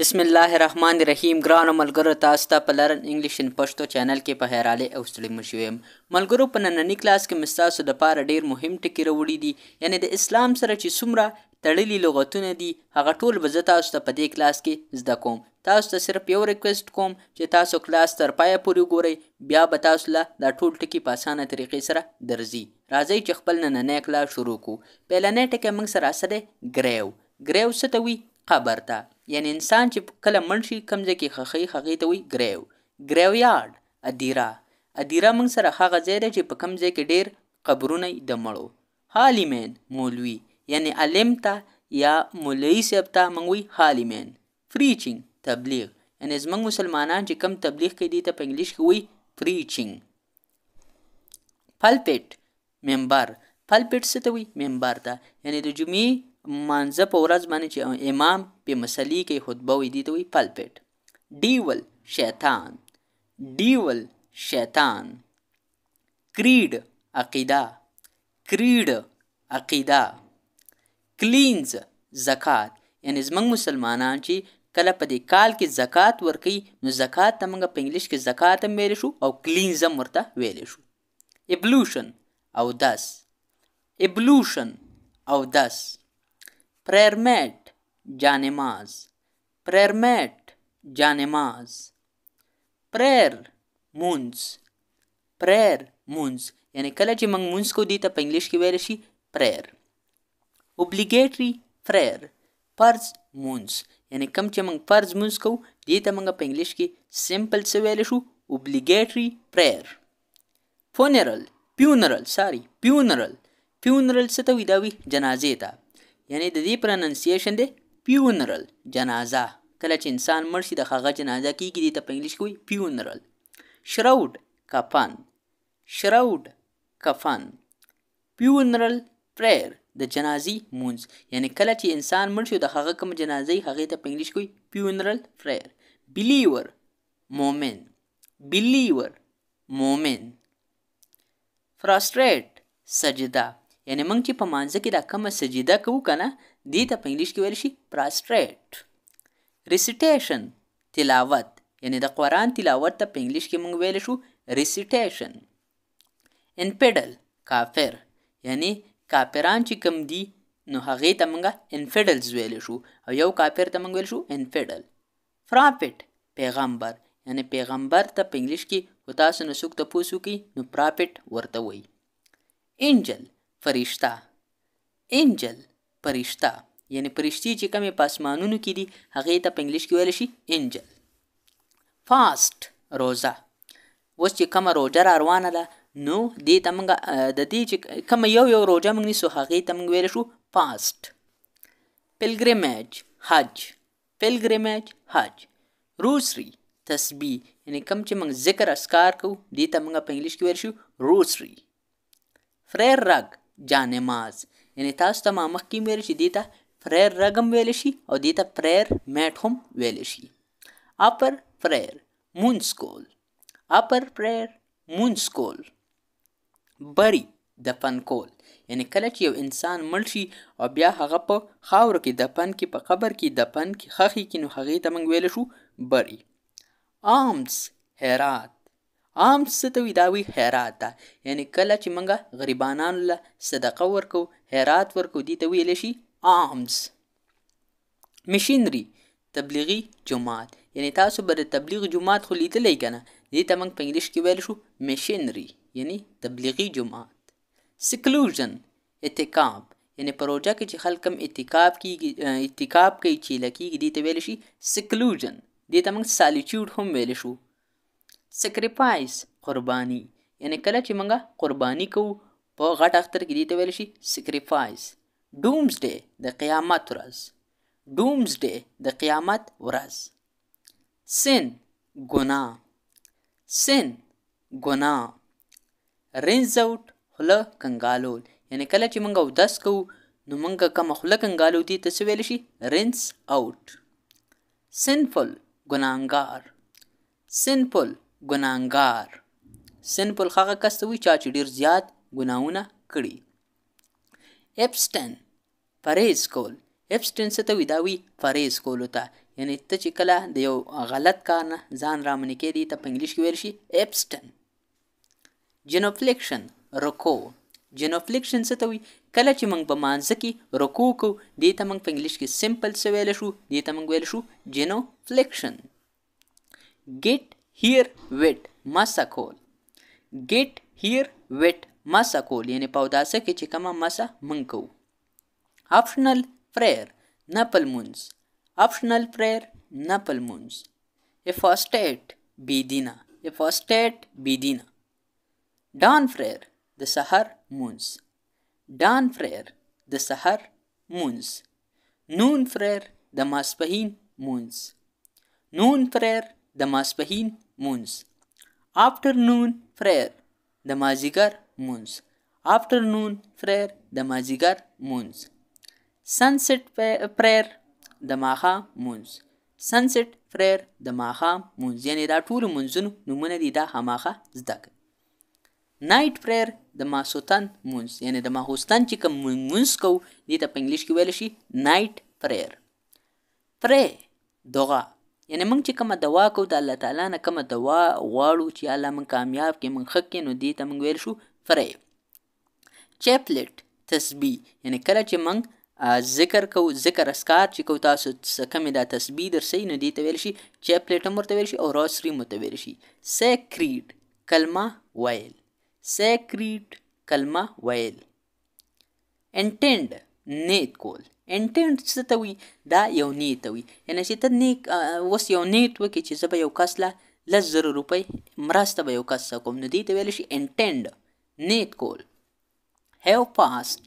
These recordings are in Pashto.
بسم الله الرحمن الرحیم ګران ملګرو تاسو ته په لرن انګلیش ان پښتو چینل کې په هراله او ستړي مشویم ملګرو په نننی کلاس کې مستاسو د پاره ډیر مهم ټکی راوړی دي یعنی د اسلام سره چې څومره تړلي لغتونه دي هغه ټول به زه تاسو ته په دې کلاس کې زده کوم تاسو ته صرف یو ریکوست کوم چې تاسو کلاس تر پایه پورې وګورئ بیا به تاسو له دا ټول ټکي په اسانه طریقې سره درځي راځئ چې خپل نننی کلاس شروع کړو پیلنی ټکی موږ سره څه دی ګریو ګریو څه ته وي قبر ته یعنی انسان چې کله منشي کمځه کې خخې خغې ته وي ګریو ګریو یارد ادیرا ادیرا موږ سره هغه ځای دی چې په کمځه کې ډیر قبرونه د مړو حالیمین مولوی یعنی علم ته یا مولوی سیب ته موږ وي حالیمین فریچینګ تبلیغ یعنی زمونږ مسلمانان چې کم تبلیغ کوي دي ته په انګلیش کې وایي پریچینګ پلپټ ممبر پلپټ څه ته وایي ممبر ته یعنی د جمعې مانزه په ورځ باندې چې امام په مسلې کې خطبه وې دي ته وي پلپټ ډیول شیطان ډیول شیطان کریډ عقیده کریډ عقیده کلینز زکات یعنی زمنګ مسلمانان چې کله په دې کال کې زکات ورکي نو زکات ته موږ په انګلیش کې زکات هم ویل شو او کلینز هم ورته ویل شو ایبلوشن او داس ایبلوشن او داس پررمٹ جانماز پررمٹ جانماز پریر مونز پریر مونز یعنی کله چې موږ مونز کو دي ته په انګلیش کې ویل شي پریر اوبلیګیټری پریر فرض مونز یعنی کم چې موږ فرض مونز کو دي ته موږ په انګلیش کې سمپل څه ویل شو اوبلیګیټری پریر فونرل پیونرل ساری پیونرل پیونرل څه ته وي دا وي جنازې ته یعنی د دې پرننسیشن دی پیونرل جنازه کله چې انسان مړ شي د هغه جنازه کیږي د په انګلیش کې پیونرل شراود کفن شراود کفن پیونرل پریر د جنازي مونز یعنی کله چې انسان مړ شي د هغه کوم جنازي هغه ته په انګلیش کې پیونرل پریر بلیور مومن بلیور مومن فرستریټ سجده یعنی موږ چې په مانځه کې دا کومه سجیده کوو که نه دې ته په انګلیش کې ویل شي پراسټریټ ریسیټیشن تلاوت یعنی د قرآن تلاوت ته په انګلیش کې موږ ویلی شو ریسیټیشن انفیډل کافر یعنی کافران چې کم دي نو هغې ته موږ انفیډلز ویلی شو او یو کافر ته موږ ویل شو انفیډل پرافټ پیغمبر یعنی پیغمبر ته په انګلیش کې خو تاسو نه څوک تپوس وکړي نو پرافټ ورته وایي انجل فرښتہ انجل فرښتہ یعنی فرښتي چې کومې پاسمانونو کې دي هغه ته په انګلیش کې ویل شي انجل فاست روزه اوس چې کومه روزه را روانه ده نو دې ته موږ د دې چې کومه یو یو روزه موږ نیسو هغې ته موږ ویل شو فاست پلګریمیج حج پلګریمیج حج روسري تسبیح یعنی کم چې موږ ذکر اسکار کوو دې ته موږ په انګلیش کې ویل شو روسري فریر رګ جانماز یعنی تاسو ته ما مخکې ویل چې دې ته فریر رقم ویل شي او دې ته فریر میټ هم ویل شي اپر فریر مونځ کول اپر فریر مونځ کول بری دفن کول یعنی کله چې یو انسان مړ شي او بیا هغه په خاور کې دفن کې په قبر کې دفن کې خخي کې نو هغه ته موږ ویل شو بری آرمز هرات عام څه ته وي دا وي خیرات ده یعنی کله چې موږ غریبانانو له صدقه ورکو خیرات ورکو دې ته ویلی شي عامس مشینري تبلیغي جماعت یعنی تاسو به د تبلیغ جماعت خو لیدلی که نه دې ته موږ په انګلیش کې ویلی شو مشینري یعنی تبلیغي جماعت سکلوژن اتکاب یعنی پروژه کې چې خلک هم اتکاب کیږي اتکاب کوي چیله کیږي دې ته ویلی شي سکلوژن دې ته موږ سالیچیوډ هم ویلی شو سکریفایس قربانی یعنی کله چې موږ قربانی کوو په غټ اختر کې دې ته ویل شي سکریفایس ډومز ډے د قیامت ورځ ډومز ډے د قیامت ورځ سن ګناه سن ګناه رینز اوټ خوله کنګالول یعنی کله چې موږ اودس کوو نو موږ کوم خوله کنګالو دي ته ویل شي رینس اوټ سنفل ګناهګار سنفل ګناهګار سنپل هغه کس ته وي چا چې ډیر زیات ګناهونه کړي ابستن پرهیز کول ابستن څه ته وي دا وي پرهیز کول ته یعنی ته چې کله د یو غلط کار نه ځان رامنې کړي ته په انګلیش کې ویل شي ابستن جنوفلیکشن رکو جنوفلیکشن څه ته وي کله چې موږ په مانځ کې رکو کو دې ته موږ په انګلیش کې سمپل څه ویل شو دې ته موږ ویل شو جنوفلیکشن ګیټ here with مسکول get here with مسکول یعنی په داسه کې چې کومه مسه مونږ کوو optional prayer نپل مونز optional prayer نپل مونز apostate بيدینا apostate بيدینا dawn prayer د سحر مونز dawn prayer د سحر مونز noon prayer د ماسپهین مونز noon prayer د ماسپهین مونز afternoon prayer د مازیګر مونز afternoon prayer د مازیګر مونز sunset prayer د ماښام مونز sunset prayer د ماښام مونز یعنی دا ټول مونزونو نومونه دي دا هماغه زده کړه نایټ prayer د ماسوتن مونز یعنی د ماخوستن چې کوم مونز کو دي ته په انګلیش کې ویل شي نایټ prayer pray دغه یعنی موږ چې کومه دوا کو د الله تعالی نه کومه دوا غواړو چې الله موږ کامیاب کې موږ خکې نو دې ته موږ ویل شو فرې چپلټ تسبیح یعنی کله چې موږ ذکر کو ذکر اسکار چې کو تاسو سکمې دا تسبیح درسې نو دې ته ویل شي چپلټ هم ورته ویل شي او روسری هم ورته ویل شي سیکریډ کلمه ویل سیکریډ کلمه ویل انټند نیت کول انټینټ څه ته وي دا یو نیت ته وي یعنې چې ته نیک اوس یو نیت وکړې چې زه به یو کس له لس زره روپۍ مرسته به یو کس څه کوم نو دې ته ویلی شي انټینډ نیت کول هیو پاست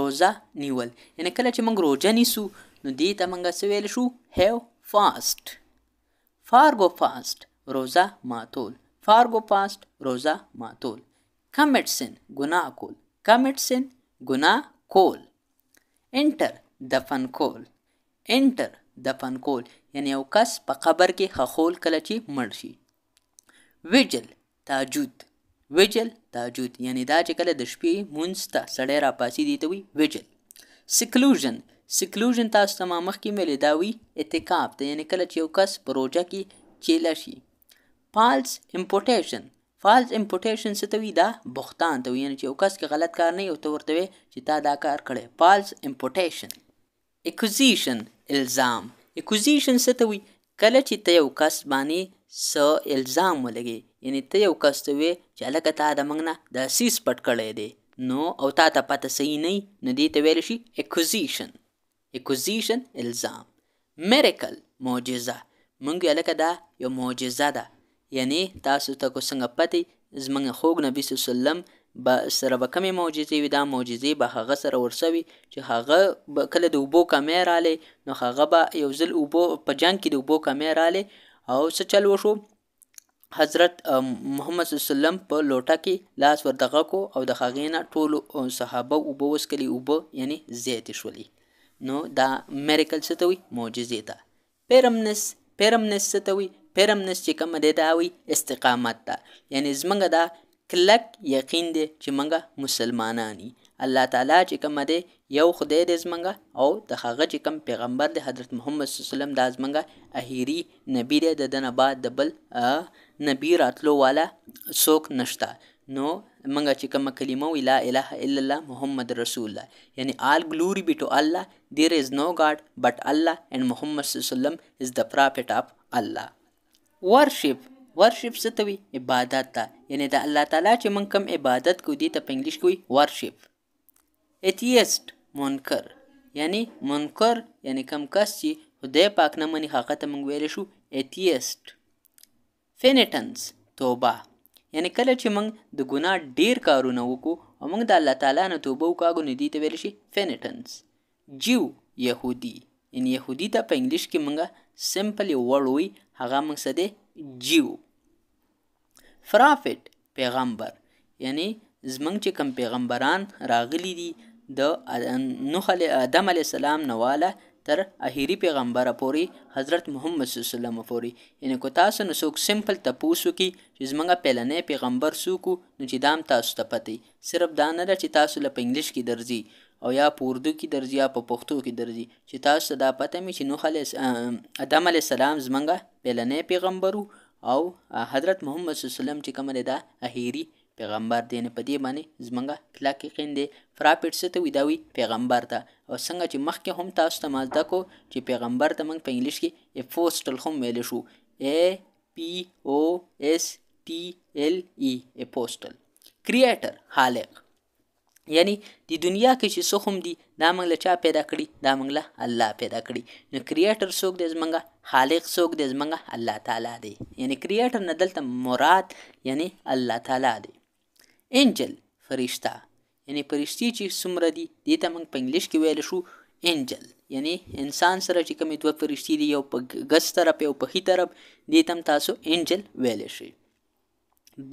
روزه نیول یعنې کله چې موږ روزه نیسو نو دې ته موږ څه ویلی شو هیو فاست فارګو فاست روزه ماتول فارګو پاست روزه ماتول کمیټ سن ګناه کول کمیټ سن ګناه کول انټر دفن کول انټر دفن کول یعنی یو کس په قبر کې خخول کله چې مړ شي ویجل تاجود ویجل تاجود یعنی دا چې کله د شپې مونږ ته سړی راپاسي دی ته وی ویجل سکلوژن سکلوژن تاسو ته مخکې مې لیداوی اعتکاف ته یعنی کله چې یو کس پروژه کې چیله شي فالس امپورټیشن فالس امپورټیشن څه ته وي دا بوختان ته یعنی چې یو کس کې غلط کار نه یو ته ورته چې تا دا کار کړی فالس امپورټیشن اکوزیشن الزام اکوزیشن څه ته وي کله چې ته یو کس باندې س الزام ولګي یعنی ته یو کس ته وي چې هلکه تا د موږ نه د سیس پټ کړی دی نو او تا ته پته صحیح نه وي نو دې ته ویلی شي اکوزیشن اکوزیشن الزام میریکل معجزه موږ هلکه دا یو معجزه ده یعنی تاسو ته کو څنګه پتی زمونږ خوږ نبی صلی الله علیه وسلم به سره به کمی معجزې وي دا معجزې به هغه سره ورسوي چې هغه به کله د اوبو کمی رالی نو هغه به یو ځل اوبو په جنګ کې د اوبو کمی رالی او څه چل وشو حضرت محمد صلی الله علیه وسلم په لوټه کې لاس وردغه کو او د هغې نه ټولو صحابه اوبه وسکلي اوبه یعنی زیاتې شولې نو دا میریکل څه ته وي معجزې ده پیرمنس پیرمنس څه ته وي پیرمنس چې کومه دی دا وي استقامت ده یعنی زمونږ دا کلک یقین دی چې منګه مسلمانان الله تعالی چې کوم دی یو خدای دې زمنګ او د هغه چې کوم پیغمبر دی حضرت محمد صلی الله علیه وسلم د زمنګ اهیری نبی دی د دنه بعد د بل نبی راتلو والا څوک نشتا نو منګه چې کوم کلمه وی لا اله الا الله محمد رسول الله یعنی all glory be to Allah there is no god but Allah and Muhammad صلی الله علیه وسلم is the prophet of Allah worship ورشپ څه ته وي عبادت ته یعنی د الله تعالی چې موږ کوم عبادت کو دي ته په انګلیش کې وي ورشپ اتیست منکر یعنی منکر یعنی کم کس چې خدای پاک نه مني هغه ته موږ ویلی شو اتیست فینټنس توبه یعنی کله چې موږ د ګناه ډیر کارونه وکړو او موږ د الله تعالی نه توبه وکړو نو دې ته ویل شي فینټنس جیو یهودی یعنی یهودی ته په انګلیش کې موږ سمپل ورډ وي هغه موږ څه دی جیو فرافت پیغمبر یعنی زمنګ چې کم پیغمبران راغلي دي د نوح علی آدم علی السلام نواله تر اخیری پیغمبر پورې حضرت محمد صلی الله علیه وسلم پورې یعنی کو تاسو نو څوک سمپل تاسو کی چې زمنګ پهلنې پیغمبر سوکو نو چې دام تاسو ته پته صرف دا نه چې تاسو له انګلیش کې درځي او یا په اردو کې درځي یا په پښتو کې درځي چې تاسو دا پته مې چې نوح علی آدم علی السلام زمنګ پهلنې پیغمبرو او حضرت محمد صلی الله علیه وسلم چې کوم دی دا اخیری پیغمبر دی نه پدې باندې زمونږه کلا کې قین دی فرافټ څه ته وداوي پیغمبر ته او څنګه چې مخکې هم تاسو ته مازده کو چې پیغمبر ته موږ په انګلیش کې افوستل هم ویل شو ا پی او اس ټی ال ای اپوستل کریټر خالق یعنی د دنیا کې چې څه هم دي دا موږ له چا پیدا کړي دا موږ له الله پیدا کړي نو کریټر څوک دی زمونږ خالق څوک دی زمونږ الله تعالی دی یعنی کریټر نه دلته مراد یعنی الله تعالی دی انجل فرشته یعنی فرشتي چې څومره دي دې ته موږ په انګلیش کې ویل شو انجل یعنی انسان سره چې کومې دوه فرشتي دي یو په ګس طرف یو په هی طرف دې تم تاسو انجل ویل شي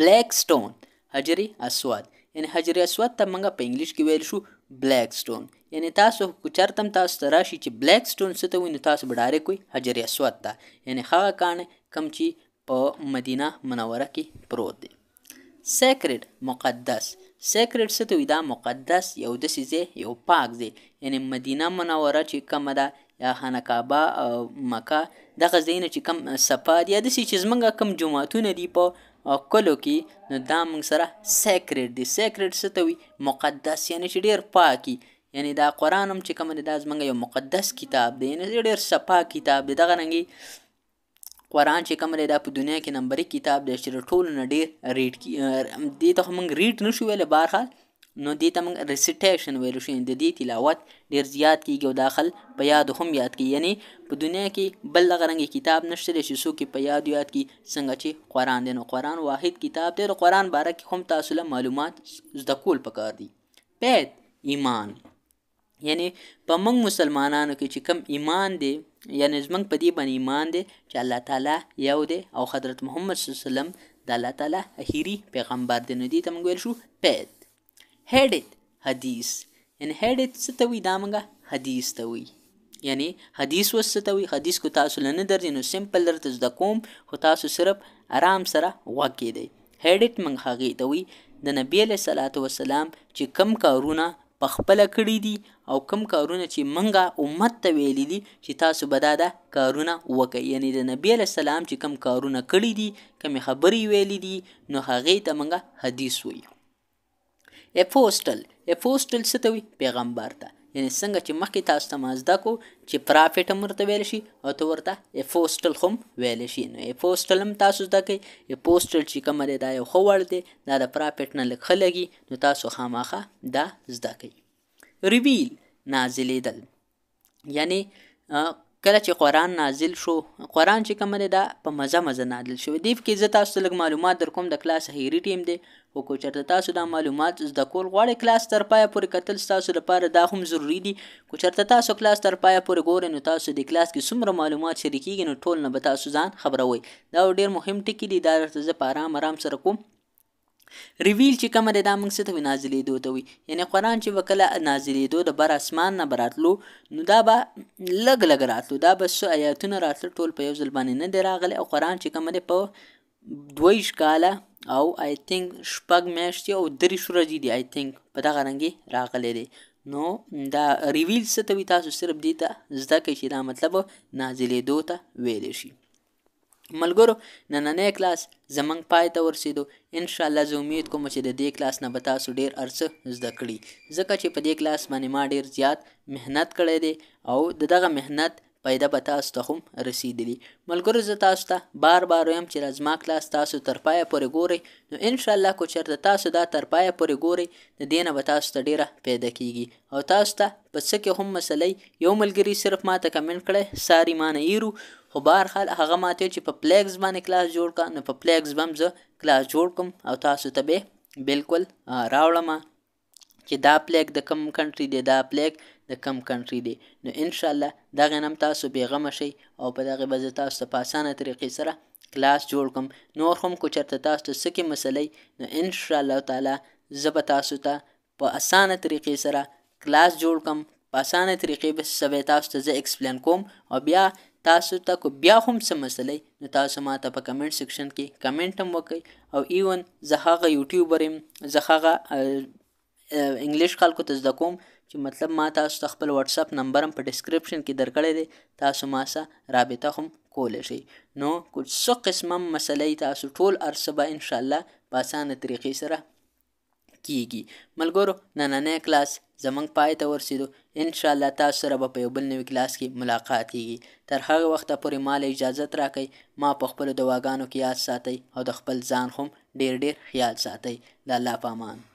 بلیک سټون حجري اسود یعنی حجر اسود ته موږ په انګلیش کې ویل شو بلیک سټون یعنی تاسو کوچر تم تاسو ته راشي چې بلیک سټون څه ته ویني تاسو به ډایرک وي حجر اسود ته یعنی هغه کان کم چې په مدینه منوره کې پروت دی سیکرډ مقدس سیکرډ څه ته وي دا مقدس یو داسې ځای یو پاک ځای یعنی مدینه منوره چې کومه ده یا خانقابه مکه دغه ځایونه چې کم صفا دي یا داسې چې زمونږ کم جوماتونه دي په او کلو کې نو دا موږ سره سیکریټ دی سیکریټ څه ته وي مقدس یعنی چې ډیر پاکي یعنی دا قران هم چې کوم دی دا زمونږ یو مقدس کتاب دی یعنی ډیر صفا کتاب دی دغه رنګي قران چې کوم دی دا په دنیا کې نمبر کتاب دی چې ټول نه ډیر ریډ کی دې ته موږ ریډ نشو ویل بهر حال نو دې ته موږ ریسیټیشن ویلو شو د دې تلاوت ډیر زیات کیږي او داخل په یاد هم یاد کی یعنی په دنیا کې بل غرنګ کتاب نشته چې څوک په یاد یاد کی څنګه چې قران دی نو قران واحد کتاب دی او قران باره کې هم تاسو له معلومات زده کول پکار دي پېد ایمان یعنی په موږ مسلمانانو کې چې کم ایمان دی یعنی زمنګ په دې باندې ایمان دی چې الله تعالی یو دی او حضرت محمد صلی الله علیه وسلم د الله تعالی اخیری پیغمبر دی نو دې ته موږ ویل شو پېد هډیث حدیث ان هډیث څه ته وي دا مونږه حدیث ته وي یعنی حدیث وسوي حدیث کو تاسو لنه درځي نو سمپل درته زده کوم خو تاسو صرف آرام سره واقع دی هډیث مونږ هغه ته وي د نبی له صلوات و سلام چې کم کارونه په خپل کړی دي او کم کارونه چې منګه امت ته ویلې دي چې تاسو به دا کارونه وکړي یعنی د نبی له سلام چې کم کارونه کړی دي کمی خبري ویلې دي نو هغه ته منګه حدیث وایي اپوستل اپوستل څه ته وي پیغمبر ته یعنی څنګه چې مخکې تاسو ته مازده کو چې پرافیټ هم ورته ویل شي او ته ورته اپوستل هم ویل شي نو اپوستل هم تاسو زده کوئ اپوستل چې کومه دی دا یو ښه وړ دی دا د پرافیټ نه لږ ښه لګي نو تاسو خامخا دا زده کوئ ریویل نازلېدل یعنی کله چې قران نازل شو قران چې کوم دی دا په مزه مزه نازل شو دی کې زه تاسو لږ معلومات در کوم د کلاس هېری ټیم دی او کو چرته تاسو دا معلومات زده کول غواړئ کلاس تر پای پورې کتل تاسو لپاره دا هم ضروری دی کو چرته تاسو کلاس تر پای پورې ګورئ نو تاسو د کلاس کې څومره معلومات شریکیږي نو ټول نه به تاسو ځان خبروي دا ډیر مهم ټکی دی دا زه په آرام آرام سره کوم ریویل چې کومه ده دا موږ څه ته وي نازلېدو ته وي یعنې قرآن چې به کله نازلېدو د بر اسمان نه به راتلو نو دا به لږ لږ راتلو دا به څه ایاتونه راتلل ټول په یو ځل باندې نه دی راغلی او قرآن چې کومه دی په دویش کاله او آی تھنک شپږ میاشتې او درې ورځې دي آی تھنک په دغه رنګې راغلی دی نو دا ریویل څه ته وي تاسو صرف دې ته زده کړئ چې دا مطلب نازلېدو ته ویلی شي ملګرو نننې کلاس زمنګ پای ته ورسېدو ان شاء الله زه امید کوم چې د دې کلاس نه به تاسو ډیر ارڅه زده کړي ځکه چې په دې کلاس باندې ما ډیر زیات مهنت کړی دی او د دغه مهنت پیدا به تاسو ته هم رسیدلی ملګرو زه تاسو ته بار بار ویم چې زما کلاس تاسو تر پایه پورې ګورئ نو انشاءالله کو چېرته تاسو دا تر پایه پورې ګورئ د دې نه به تاسو ته ډېره پیدا کیږي او تاسو ته په څه کې هم مسلې یو ملګري صرف ما ته کمنټ کړی ساری ما نه ایرو خو بهرحال هغه ماته چې په پلیکس باندې کلاس جوړ کا نو په پلیکس بم زه کلاس جوړ کوم او تاسو ته به بالکل راوړم چې دا پلیک د کم کنټري دی دا پلیک د کم کنټري دی نو ان شاء الله دا غنم تاسو پیغام شي او په دغه بز تاسو ته په اسانه طریقې سره کلاس جوړ کوم نور هم کو چرته تاسو ته سکه مسلې نو ان شاء الله تعالی زب تاسو ته په اسانه طریقې سره کلاس جوړ کوم په اسانه طریقې به سبې تاسو ته زه ایکسپلین کوم او بیا تاسو ته کو بیا هم څه مسلې نو تاسو ما ته په کمنټ سیکشن کې کمنټ هم وکړئ او ایون زه هغه یوټیوبر يم زه هغه انګلیش خلکو ته زده کوم چې مطلب ما تاسو ته خپل واتس اپ نمبر هم په ډسکرپشن کې درکړی دی تاسو ما سره رابطه هم کولی شئ نو کوم څه قسمه مسلې تاسو ټول ارسه به ان شاء الله په اسانه طریقې سره کیږي ملګرو نننې کلاس زمنګ پای ته ورسېدو ان شاء الله تاسو سره به په یو بل نوي کلاس کې ملاقات کیږي تر هغه وخته پورې مال اجازه راکړئ ما په خپل دواګانو کې یاد ساتئ او د خپل ځان هم ډیر ډیر خیال ساتئ د الله پامان